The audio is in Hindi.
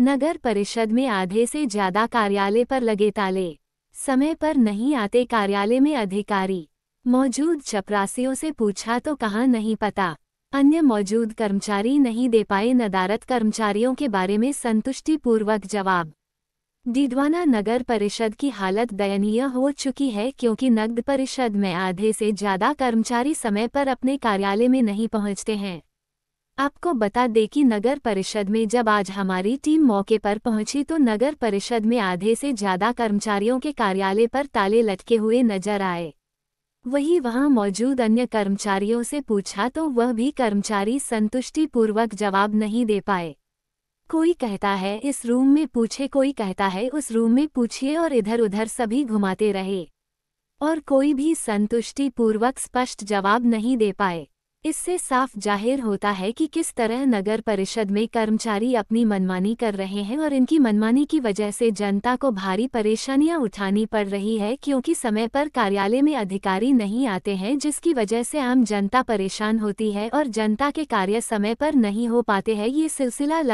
नगर परिषद में आधे से ज्यादा कार्यालय पर लगे ताले समय पर नहीं आते कार्यालय में अधिकारी मौजूद चपरासियों से पूछा तो कहा नहीं पता अन्य मौजूद कर्मचारी नहीं दे पाए नदारत कर्मचारियों के बारे में संतुष्टिपूर्वक जवाब डिडवाना नगर परिषद की हालत दयनीय हो चुकी है क्योंकि नगद परिषद में आधे से ज्यादा कर्मचारी समय पर अपने कार्यालय में नहीं पहुंचते हैं आपको बता दें कि नगर परिषद में जब आज हमारी टीम मौके पर पहुंची तो नगर परिषद में आधे से ज्यादा कर्मचारियों के कार्यालय पर ताले लटके हुए नजर आए वही वहां मौजूद अन्य कर्मचारियों से पूछा तो वह भी कर्मचारी संतुष्टिपूर्वक जवाब नहीं दे पाए कोई कहता है इस रूम में पूछे कोई कहता है उस रूम में पूछिए और इधर उधर सभी घुमाते रहे और कोई भी संतुष्टिपूर्वक स्पष्ट जवाब नहीं दे पाए इससे साफ जाहिर होता है कि किस तरह नगर परिषद में कर्मचारी अपनी मनमानी कर रहे हैं और इनकी मनमानी की वजह से जनता को भारी परेशानियां उठानी पड़ रही है क्योंकि समय पर कार्यालय में अधिकारी नहीं आते हैं जिसकी वजह से आम जनता परेशान होती है और जनता के कार्य समय पर नहीं हो पाते हैं ये सिलसिला